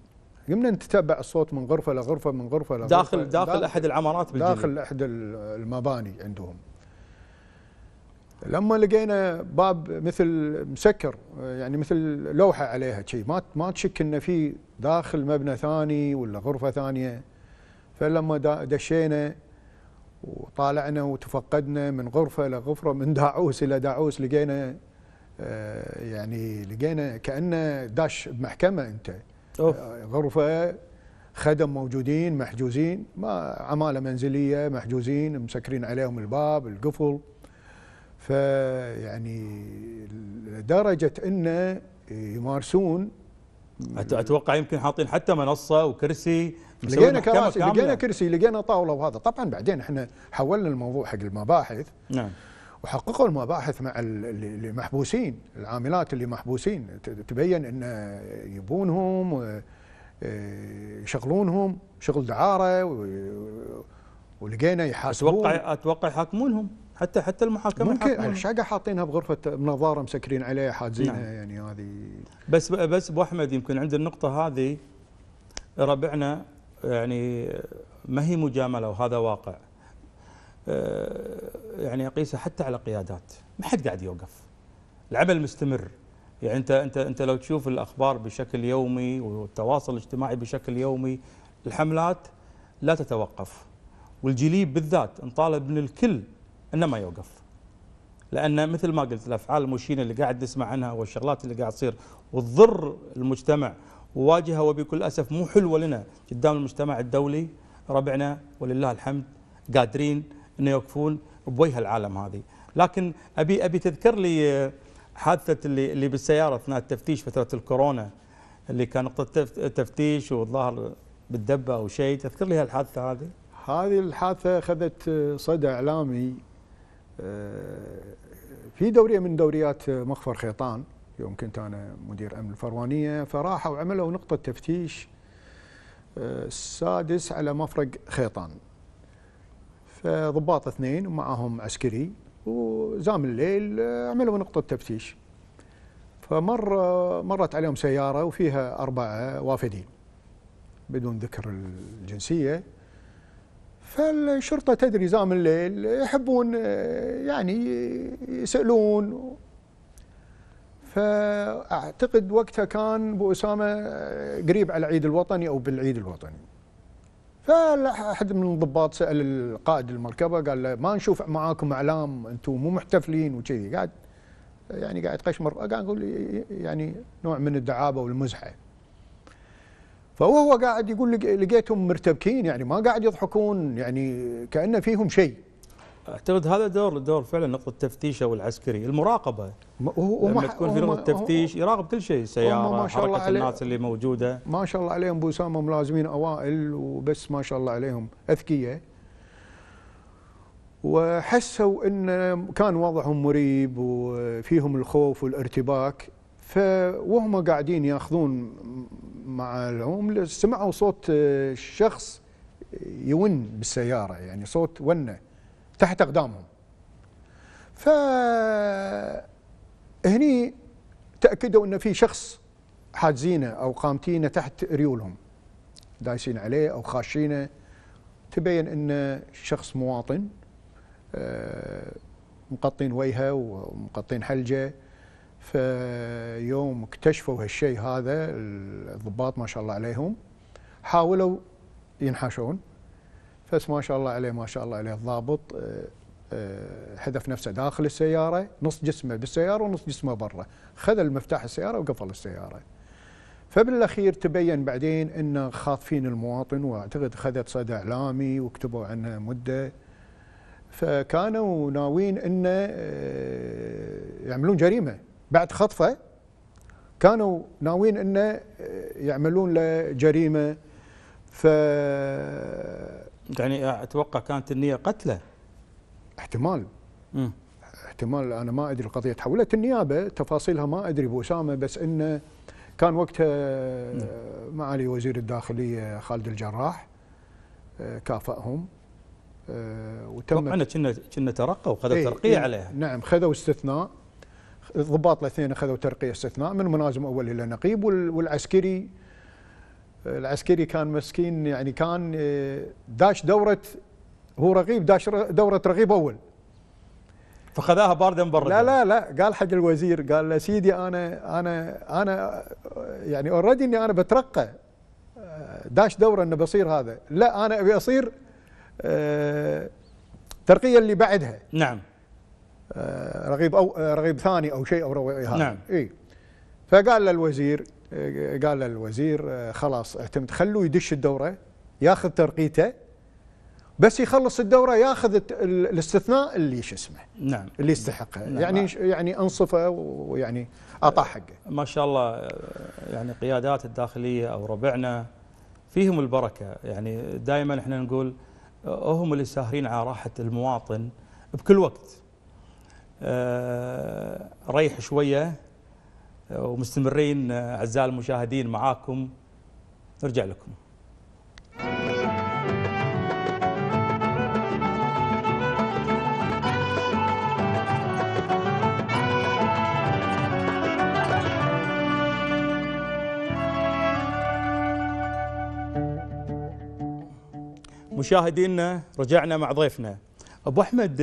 قمنا نتتبع الصوت من غرفه لغرفه من غرفه لغرفه داخل داخل, داخل احد العمارات بالجليل داخل احد المباني عندهم لما لقينا باب مثل مسكر يعني مثل لوحه عليها شيء ما ما تشك انه في داخل مبنى ثاني ولا غرفه ثانيه فلما دشينا وطالعنا وتفقدنا من غرفه الى غرفه من داعوس الى داعوس لقينا آه، يعني لقينا كانه داش بمحكمه انت أوف. آه، غرفه خدم موجودين محجوزين ما عماله منزليه محجوزين مسكرين عليهم الباب القفل فيعني لدرجه انه يمارسون اتوقع يمكن حاطين حتى
منصه وكرسي
لقينا كراسي لقينا كرسي لقينا طاوله وهذا طبعا بعدين احنا حولنا الموضوع حق المباحث نعم وحققوا المباحث مع المحبوسين العاملات اللي محبوسين تبين ان يبونهم آه، يشغلونهم شغل دعاره ولقينا يحاسبون اتوقع
اتوقع يحاكمونهم
حتى حتى المحاكمه ممكن ايش يعني حاطينها بغرفه نظاره مسكرين
عليها حاجزينها نعم. يعني هذه بس بس ابو احمد يمكن عند النقطه هذه ربعنا يعني ما هي مجامله وهذا واقع آه، يعني اقيسه حتى على قيادات ما حد قاعد يوقف العمل مستمر يعني انت انت انت لو تشوف الاخبار بشكل يومي والتواصل الاجتماعي بشكل يومي الحملات لا تتوقف والجليب بالذات نطالب من الكل انما يوقف لان مثل ما قلت الافعال المشينه اللي قاعد نسمع عنها والشغلات اللي قاعد تصير وتضر المجتمع وواجهه وبكل اسف مو حلوه لنا قدام المجتمع الدولي ربعنا ولله الحمد قادرين انه يوقفون بوجه العالم هذه لكن ابي ابي تذكر لي حادثه اللي اللي بالسياره اثناء التفتيش فتره الكورونا اللي كان نقطه تفتيش
والظاهر بالدبه او شيء تذكر لي هالحادثه هذه؟ هذه الحادثه اخذت صدى اعلامي في دوريه من دوريات مخفر خيطان يوم كنت انا مدير امن الفروانيه فراحوا عملوا نقطه تفتيش السادس آه، على مفرق خيطان فضباط اثنين ومعهم عسكري وزام الليل آه، عملوا نقطه تفتيش فمر مرت عليهم سياره وفيها اربعه وافدين بدون ذكر الجنسيه فالشرطه تدري زام الليل يحبون آه، يعني يسالون فاعتقد وقتها كان ابو اسامه آه، قريب على العيد الوطني او بالعيد الوطني فاحد من الضباط سال القائد المركبه قال له ما نشوف معاكم اعلام انتم مو محتفلين وكذي قاعد يعني قاعد قشمر قاعد يقول يعني نوع من الدعابه والمزحه فهو قاعد يقول لقيتهم مرتبكين يعني ما قاعد يضحكون يعني كأن فيهم شيء
اعتقد هذا دور دور فعلا نقطه التفتيش او العسكري المراقبه لما تكون في نقطه تفتيش يراقب كل شيء سياره ما شاء الله حركه الناس اللي موجوده
ما شاء الله عليهم ابو اسامه ملازمين اوائل وبس ما شاء الله عليهم اذكياء وحسوا ان كان وضعهم مريب وفيهم الخوف والارتباك فوهم قاعدين ياخذون مع العمله سمعوا صوت آه، شخص يون بالسياره يعني صوت ونه تحت اقدامهم ف هني تاكدوا ان في شخص حاجزينه او قامتينه تحت ريولهم دايسين عليه او خاشينه تبين انه شخص مواطن آه، مقطين وجهه ومقطين حلجه فيوم اكتشفوا هالشيء هذا الضباط ما شاء الله عليهم حاولوا ينحاشون بس ما شاء الله عليه ما شاء الله عليه الضابط آه، آه، حذف نفسه داخل السيارة نص جسمه بالسيارة ونص جسمه برا خذ المفتاح السيارة وقفل السيارة فبالأخير تبين بعدين أن خاطفين المواطن وأعتقد خذت صدى إعلامي وكتبوا عنها مدة فكانوا ناويين أن آه، يعملون جريمة بعد خطفه كانوا ناويين انه آه، يعملون له جريمه ف يعني اتوقع كانت النيه قتله احتمال مم. احتمال انا ما ادري القضيه تحولت النيابه تفاصيلها ما ادري باسامه بس انه كان وقتها آه، معالي وزير الداخليه خالد الجراح آه، كافئهم وتم كنا كنا ترقوا وخذوا إيه، ترقيه ايه عليها نعم خذوا استثناء الضباط الاثنين اخذوا ترقيه استثناء من منازم اول الى نقيب والعسكري العسكري كان مسكين يعني كان آه، داش دوره هو رغيب داش دوره رغيب اول فخذاها باردا بردا لا لا لا قال حق الوزير قال له سيدي انا انا انا آه، يعني اوريدي اني انا بترقى آه، داش دوره انه بصير هذا لا انا ابي اصير الترقيه اللي بعدها نعم آه، رغيب او آه، رغيب ثاني او شيء او رغيب نعم اي فقال للوزير آه، قال للوزير خلاص اعتمد خلوه يدش الدوره ياخذ ترقيته بس يخلص الدوره ياخذ الاستثناء اللي شو اسمه نعم اللي يستحقه نعم. يعني يعني انصفه ويعني
اعطاه حقه ما شاء الله يعني قيادات الداخليه او ربعنا فيهم البركه يعني دائما احنا نقول هم اللي ساهرين على راحه المواطن بكل وقت آه، ريح شوية آه، ومستمرين آه، أعزائي المشاهدين معاكم نرجع لكم مشاهدينا رجعنا مع ضيفنا ابو احمد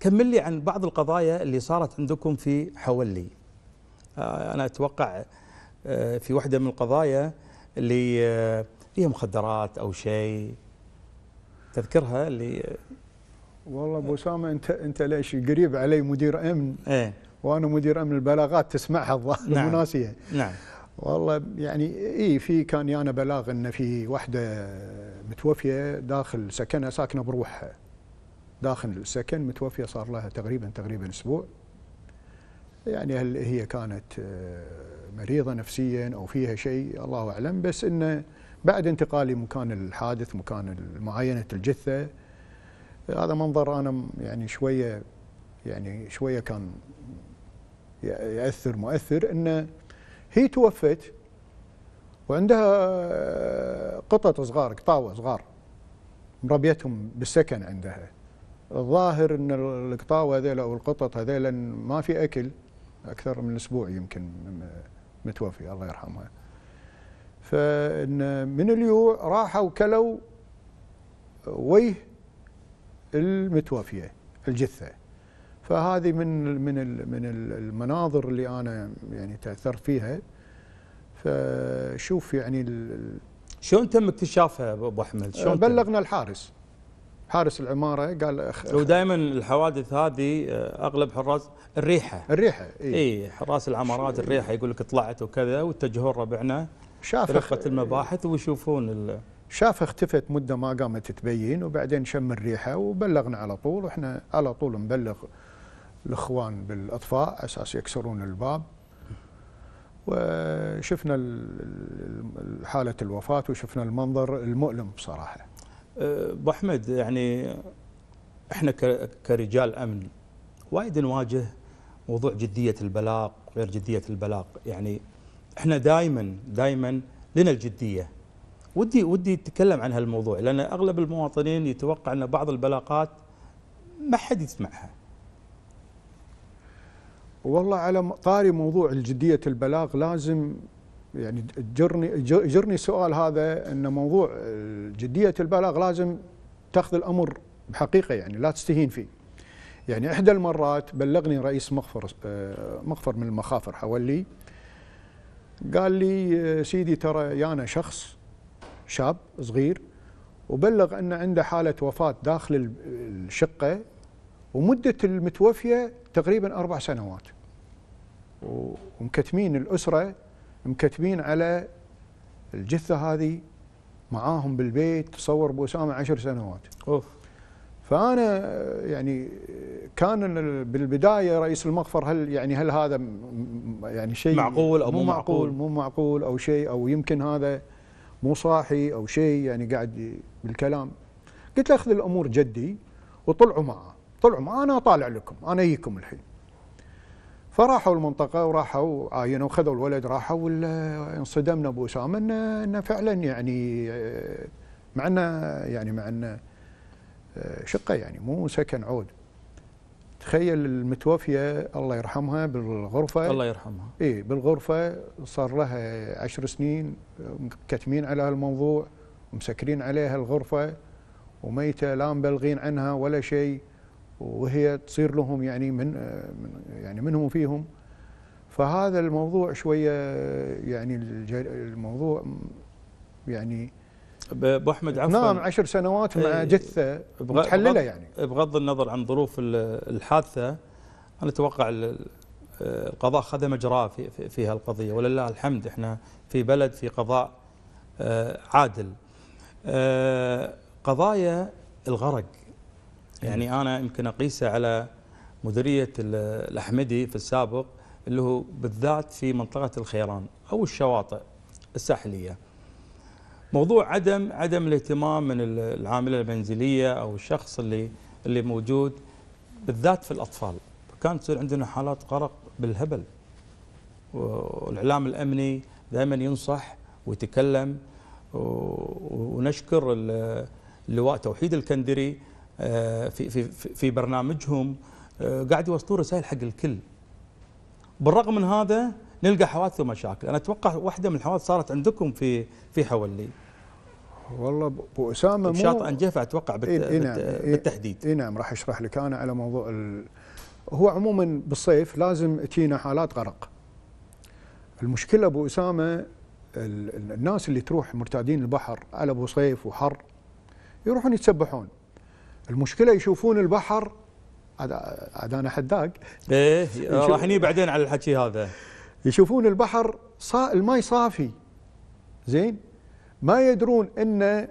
كمل لي عن بعض القضايا اللي صارت عندكم في حولي آه، أنا أتوقع آه، في واحدة من القضايا اللي آه، فيها مخدرات أو شيء تذكرها اللي
والله ابو اسامه انت انت ليش قريب علي مدير امن ايه وانا مدير امن البلاغات تسمعها الظاهر نعم مناسيه نعم والله يعني اي في كان يانا بلاغ ان في وحده متوفيه داخل سكنها ساكنه بروحها داخل السكن متوفية صار لها تقريبا تقريبا أسبوع يعني هل هي كانت آه، مريضة نفسيا أو فيها شيء الله أعلم بس أنه بعد انتقالي مكان الحادث مكان معاينة الجثة هذا منظر أنا يعني شوية يعني شوية كان يأثر مؤثر أنه هي توفت وعندها آه، قطط صغار قطاوة صغار مربيتهم بالسكن عندها الظاهر ان القطاوه هذيل او القطط هذيل ما في اكل اكثر من اسبوع يمكن متوفي الله يرحمها فان من اليوع راحوا كلوا ويه المتوفيه الجثه فهذه من من من المناظر اللي انا يعني تاثرت فيها فشوف يعني شلون تم اكتشافها ابو احمد؟ شلون بلغنا الحارس حارس العماره قال أخ
ودائما الحوادث هذه آه، اغلب حراس الريحه الريحه اي إيه حراس العمارات الريحه يقول لك طلعت وكذا واتجهوا ربعنا شاف رقه المباحث
ويشوفون ال... شاف اختفت مده ما قامت تبين وبعدين شم الريحه وبلغنا على طول واحنا على طول نبلغ الاخوان بالاطفاء اساس يكسرون الباب وشفنا حاله الوفاه وشفنا المنظر المؤلم بصراحه ابو احمد يعني
احنا كرجال امن وايد نواجه موضوع جديه البلاغ غير جديه البلاغ يعني احنا دائما دائما لنا الجديه ودي ودي اتكلم عن هالموضوع لان اغلب المواطنين يتوقع ان بعض البلاغات ما حد
يسمعها والله على طاري موضوع الجديه البلاغ لازم يعني جرني جرني سؤال هذا ان موضوع جدية البلاغ لازم تاخذ الأمر بحقيقة يعني لا تستهين فيه يعني إحدى المرات بلغني رئيس مخفر آه، مخفر من المخافر حولي قال لي آه، سيدي ترى يانا شخص شاب صغير وبلغ أن عنده حالة وفاة داخل الشقة ومدة المتوفية تقريبا أربع سنوات ومكتمين الأسرة مكتمين على الجثة هذه معاهم بالبيت تصور ابو اسامه عشر سنوات اوف فانا يعني كان بالبدايه رئيس المغفر هل يعني هل هذا يعني شيء معقول او مو معقول مو معقول او شيء او يمكن هذا مو صاحي او شيء يعني قاعد بالكلام قلت له اخذ الامور جدي وطلعوا معه طلعوا معه انا طالع لكم انا اجيكم الحين فراحوا المنطقه وراحوا عاينوا آه، وخذوا الولد راحوا ولا انصدمنا بوسام انه انه فعلا يعني آه، مع انه يعني مع انه آه، شقه يعني مو سكن عود تخيل المتوفيه الله يرحمها بالغرفه الله يرحمها اي بالغرفه صار لها عشر سنين كتمين على هالموضوع ومسكرين عليها الغرفه وميته لا مبلغين عنها ولا شيء وهي تصير لهم يعني من يعني منهم وفيهم فهذا الموضوع شويه يعني الموضوع يعني
ابو احمد عفوا نعم عشر سنوات مع إيه، جثه متحلله يعني إيه، بغض النظر عن ظروف الحادثه انا اتوقع القضاء خذ مجراه في في هالقضيه ولله الحمد احنا في بلد في قضاء آه، عادل آه، قضايا الغرق يعني انا يمكن اقيسه على مديريه الاحمدي في السابق اللي هو بالذات في منطقه الخيران او الشواطئ الساحليه. موضوع عدم عدم الاهتمام من العامله المنزليه او الشخص اللي اللي موجود بالذات في الاطفال، كانت تصير عندنا حالات غرق بالهبل. والاعلام الامني دائما ينصح ويتكلم ونشكر اللواء توحيد الكندري آه، في في في برنامجهم آه، قاعد يوصلون رسائل حق الكل بالرغم من هذا نلقى حوادث ومشاكل انا اتوقع واحده من الحوادث صارت عندكم في في حولي
والله ابو اسامه مو شاطئ
انجفه اتوقع بالت... إيه نعم آه،
بالتحديد اي نعم راح اشرح لك انا على موضوع ال... هو عموما بالصيف لازم تجينا حالات غرق المشكله ابو اسامه الناس اللي تروح مرتادين البحر على ابو صيف وحر يروحون يتسبحون المشكله يشوفون البحر عاد انا حداق
ايه راح نجي
بعدين على الحكي هذا يشوفون البحر صا الماي صافي زين ما يدرون ان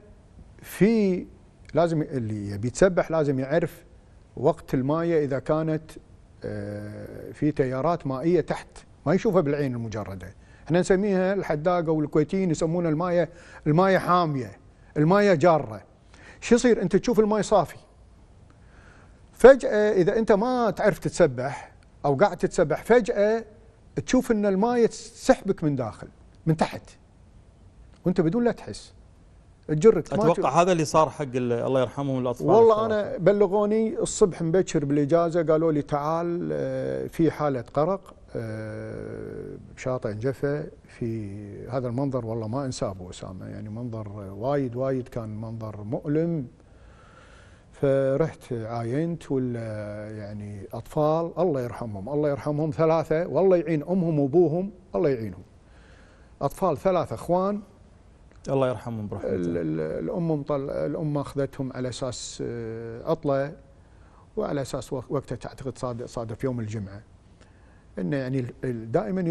في لازم اللي يبي يتسبح لازم يعرف وقت المايه اذا كانت آه، في تيارات مائيه تحت ما يشوفها بالعين المجرده احنا نسميها الحداقه والكويتيين يسمونها المايه المايه حاميه المايه جاره شو يصير انت تشوف الماي صافي فجأة إذا أنت ما تعرف تتسبح أو قاعد تتسبح فجأة تشوف أن الماء يسحبك من داخل من تحت وأنت بدون لا تحس تجرك اتوقع
هذا اللي صار حق الله يرحمهم الاطفال والله
انا بلغوني الصبح مبكر بالاجازه قالوا لي تعال آه، في حاله قرق آه، بشاطئ جفا في هذا المنظر والله ما انساه ابو اسامه يعني منظر وايد وايد كان منظر مؤلم فرحت عاينت ولا يعني اطفال الله يرحمهم الله يرحمهم ثلاثه والله يعين امهم وابوهم الله يعينهم اطفال ثلاثه اخوان الله يرحمهم برحمته الام مطل... الام اخذتهم على اساس عطله آه، وعلى اساس وقتها تعتقد صادف, صاد يوم الجمعه انه يعني دائما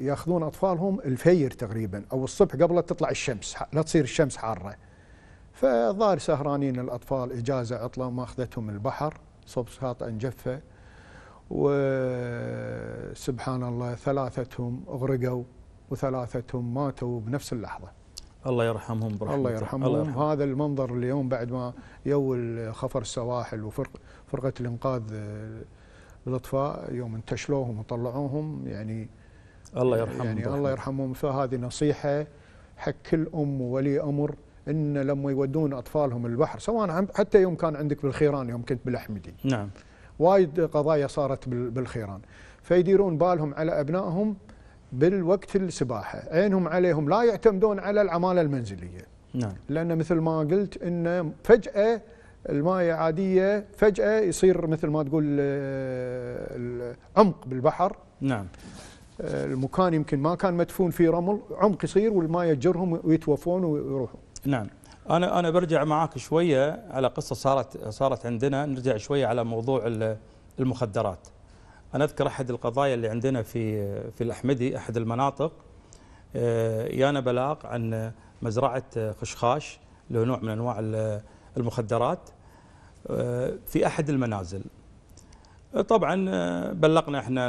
ياخذون اطفالهم الفير تقريبا او الصبح قبل تطلع الشمس لا تصير الشمس حاره فظهر سهرانين الأطفال إجازة عطلة ما أخذتهم البحر صوب شاطئ جفة وسبحان الله ثلاثتهم أغرقوا وثلاثتهم ماتوا بنفس اللحظة الله يرحمهم برحمته الله يرحمهم الله يرحم. هذا المنظر اليوم بعد ما يو خفر السواحل وفرقة فرقة الإنقاذ الإطفاء يوم انتشلوهم وطلعوهم يعني الله يرحمهم يعني الله يرحمهم فهذه نصيحة حق كل أم وولي أمر ان لما يودون اطفالهم البحر سواء حتى يوم كان عندك بالخيران يوم كنت بالاحمدي نعم وايد قضايا صارت بالخيران فيديرون بالهم على ابنائهم بالوقت السباحه عينهم عليهم لا يعتمدون على العماله المنزليه نعم لان مثل ما قلت ان فجاه المايه عاديه فجاه يصير مثل ما تقول آه، عمق بالبحر نعم آه، المكان يمكن ما كان مدفون فيه رمل عمق يصير والماء يجرهم ويتوفون ويروحون
نعم انا انا برجع معاك شويه على قصه صارت صارت عندنا نرجع شويه على موضوع المخدرات. انا اذكر احد القضايا اللي عندنا في في الاحمدي احد المناطق آه، يانا بلاغ عن مزرعه خشخاش له نوع من انواع المخدرات آه، في احد المنازل طبعا آه، بلغنا احنا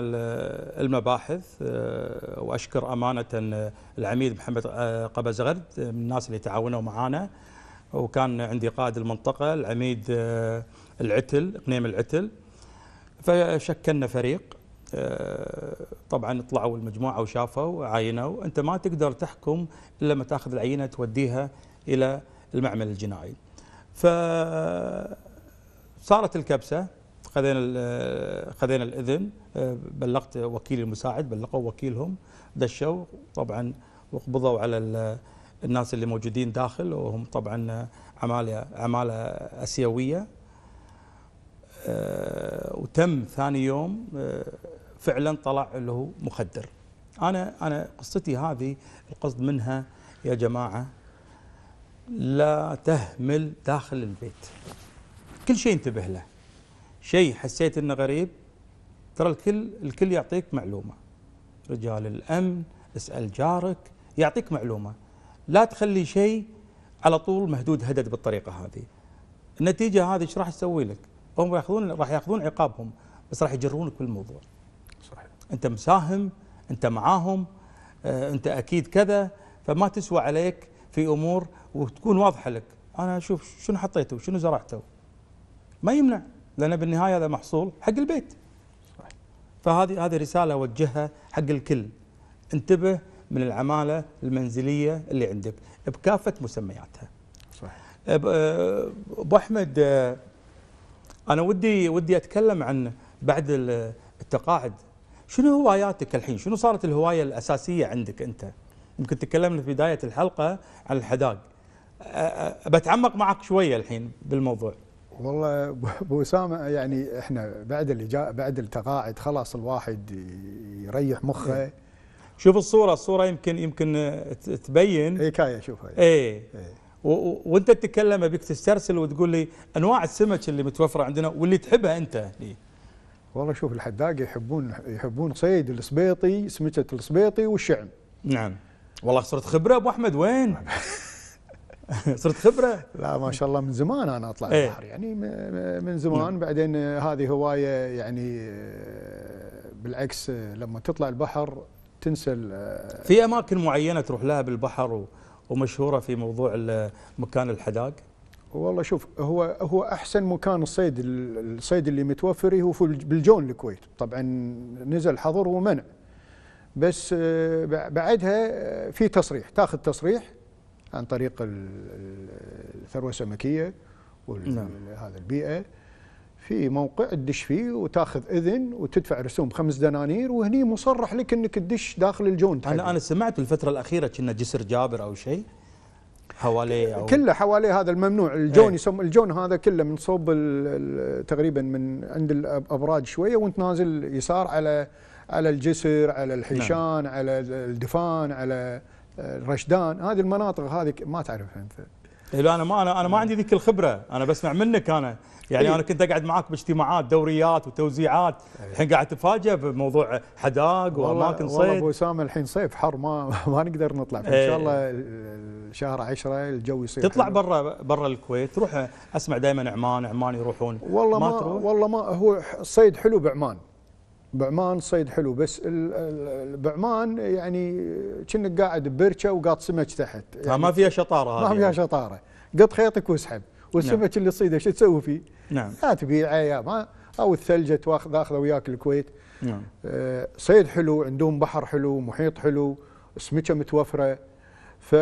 المباحث آه، واشكر امانه آه، العميد محمد قبز غرد من الناس اللي تعاونوا معانا وكان عندي قائد المنطقه العميد العتل قنيم العتل فشكلنا فريق طبعا طلعوا المجموعه وشافوا عاينوا انت ما تقدر تحكم الا لما تاخذ العينه توديها الى المعمل الجنائي ف صارت الكبسه خذينا خذينا الاذن آه، بلغت وكيل المساعد بلغوا وكيلهم دشوا طبعا وقبضوا على الناس اللي موجودين داخل وهم طبعا عماله عماله اسيويه آه، وتم ثاني يوم آه، فعلا طلع اللي هو مخدر انا انا قصتي هذه القصد منها يا جماعه لا تهمل داخل البيت كل شيء انتبه له شيء حسيت انه غريب ترى الكل الكل يعطيك معلومه رجال الامن اسال جارك يعطيك معلومه لا تخلي شيء على طول مهدود هدد بالطريقه هذه النتيجه هذه ايش راح تسوي لك؟ هم ياخذون راح ياخذون عقابهم بس راح يجرونك بالموضوع صحيح انت مساهم انت معاهم آه، انت اكيد كذا فما تسوى عليك في امور وتكون واضحه لك انا اشوف شنو حطيته وشنو زرعته ما يمنع لأن بالنهاية هذا محصول حق البيت فهذه هذه رسالة أوجهها حق الكل انتبه من العمالة المنزلية اللي عندك بكافة مسمياتها أبو أحمد أنا ودي ودي أتكلم عن بعد التقاعد شنو هواياتك الحين شنو صارت الهواية الأساسية عندك أنت يمكن تكلمنا في بداية الحلقة عن الحداق
بتعمق معك شوية الحين بالموضوع والله ابو اسامه يعني احنا بعد اللي بعد التقاعد خلاص الواحد يريح مخه إيه.
شوف الصوره الصوره يمكن يمكن تبين اي كاي شوفها اي ايه. إيه. وانت تتكلم ابيك تسترسل وتقول لي انواع السمك اللي متوفره عندنا
واللي تحبها انت ليه؟ والله شوف الحداقه يحبون يحبون صيد السبيطي سمكه السبيطي والشعم نعم والله صرت خبره ابو احمد وين؟ صرت خبره؟ لا ما شاء الله من زمان انا اطلع ايه؟ البحر يعني من زمان نعم. بعدين هذه هوايه يعني بالعكس لما تطلع البحر تنسى
في اماكن معينه تروح لها بالبحر ومشهوره في
موضوع مكان الحداق؟ والله شوف هو هو احسن مكان الصيد الصيد اللي متوفر هو بالجون الكويت طبعا نزل حظر ومنع بس آه، بعدها آه، في تصريح تاخذ تصريح عن طريق الثروه السمكيه وهذا نعم. البيئه في موقع تدش فيه وتاخذ اذن وتدفع رسوم خمس دنانير وهني مصرح لك انك تدش داخل الجون انا
انا سمعت الفتره الاخيره كنا جسر جابر او شيء حواليه أو كله
حواليه هذا الممنوع الجون ايه؟ يسم الجون هذا كله من صوب تقريبا من عند الابراج شويه وانت نازل يسار على على الجسر على نعم. الحيشان نعم. على الدفان على الرشدان هذه المناطق هذه ما تعرفها انت
إيه، لا انا ما انا انا ما عندي ذيك الخبره انا بسمع منك انا يعني إيه. انا كنت اقعد معاك باجتماعات دوريات وتوزيعات إيه. الحين قاعد تفاجئ بموضوع حداق واماكن صيد والله ابو
اسامه الحين صيف حر ما ما نقدر نطلع فان شاء الله شهر 10 الجو
يصير تطلع برا برا الكويت تروح اسمع دائما عمان عمان يروحون والله ما, ما
والله ما هو الصيد حلو بعمان بعمان صيد حلو بس بعمان يعني كأنك قاعد ببركه وقاط سمك تحت طيب، يعني ما
فيها شطاره
ما فيها يعني. شطاره قط خيطك واسحب والسمك نعم. اللي صيده شو تسوي فيه؟ نعم لا تبيعه يا ما او الثلجه تاخذ اخذه وياك الكويت نعم آه، صيد حلو عندهم بحر حلو محيط حلو سمكه متوفره ف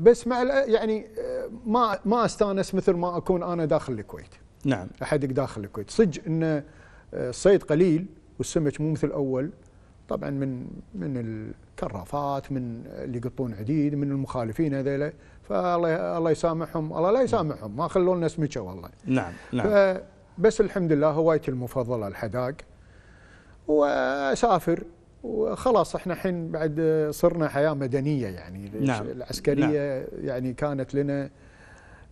بس مع يعني آه، ما ما استانس مثل ما اكون انا داخل الكويت نعم احدك داخل الكويت صدق انه الصيد قليل والسمك مو مثل الاول طبعا من من الكرافات من اللي يقطون عديد من المخالفين هذيلا فالله الله يسامحهم الله لا يسامحهم ما خلوا لنا سمكه والله
نعم نعم
بس الحمد لله هوايتي المفضله الحداق واسافر وخلاص احنا الحين بعد صرنا حياه مدنيه يعني نعم. نعم. العسكريه نعم. يعني كانت لنا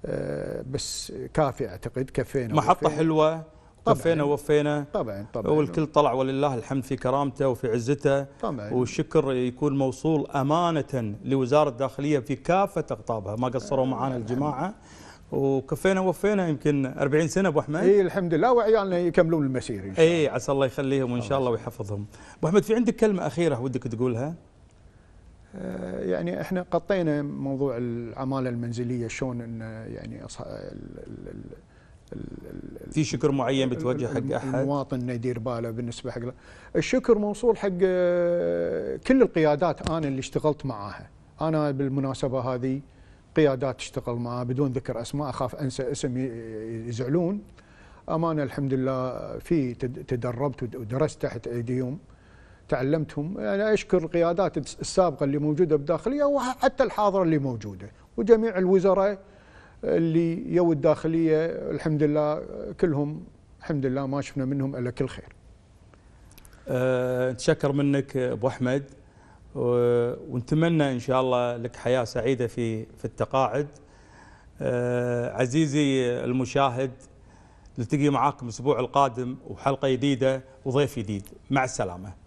آه، بس كافي اعتقد كفينا محطه حلوه
كفينا ووفينا طبعا طبعا والكل طلع ولله الحمد في كرامته وفي عزته طبعا والشكر يكون موصول امانه لوزاره الداخليه في كافه اقطابها ما قصروا معنا الجماعه وكفينا ووفينا يمكن 40 سنه ابو احمد اي الحمد لله وعيالنا يكملون المسير ان شاء إيه، الله اي عسى الله يخليهم وان شاء الله ويحفظهم ابو احمد في
عندك كلمه اخيره ودك تقولها آه، يعني احنا غطينا موضوع العماله المنزليه شلون ان يعني في شكر معين بتوجه حق احد المواطن انه يدير باله بالنسبه حق الشكر موصول حق آه، كل القيادات انا اللي اشتغلت معاها انا بالمناسبه هذه قيادات اشتغل معها بدون ذكر اسماء اخاف انسى اسم يزعلون امانه الحمد لله في تدربت ودرست تحت ايديهم تعلمتهم انا اشكر القيادات السابقه اللي موجوده بداخلي وحتى الحاضره اللي موجوده وجميع الوزراء اللي يو الداخليه الحمد لله كلهم الحمد لله ما شفنا منهم الا كل خير.
أه نتشكر منك ابو احمد أه، ونتمنى ان شاء الله لك حياه سعيده في في التقاعد. أه عزيزي المشاهد نلتقي معاكم الاسبوع القادم وحلقه جديده وضيف جديد مع السلامه.